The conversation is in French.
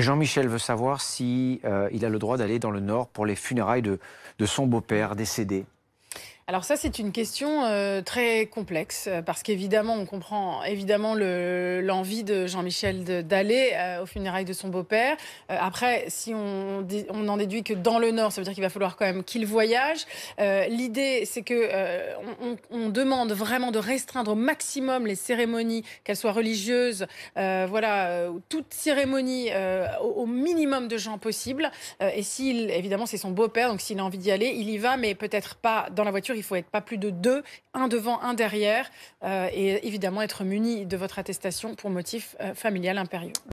Jean-Michel veut savoir si euh, il a le droit d'aller dans le Nord pour les funérailles de son beau-père décédé. Alors ça, c'est une question euh, très complexe euh, parce qu'évidemment, on comprend évidemment l'envie de Jean-Michel d'aller euh, au aux funérailles de son beau-père. après, si on, on en déduit que dans le Nord, ça veut dire qu'il va falloir quand même qu'il voyage. L'idée, c'est que on, demande vraiment de restreindre au maximum les cérémonies, qu'elles soient religieuses, voilà, toute cérémonie au, au, minimum de gens possible. et s'il, évidemment, c'est son beau-père, donc s'il a envie d'y aller, il y va, mais peut-être pas dans la voiture il faut être pas plus de deux, un devant, un derrière, euh, et évidemment être muni de votre attestation pour motif euh, familial impérieux.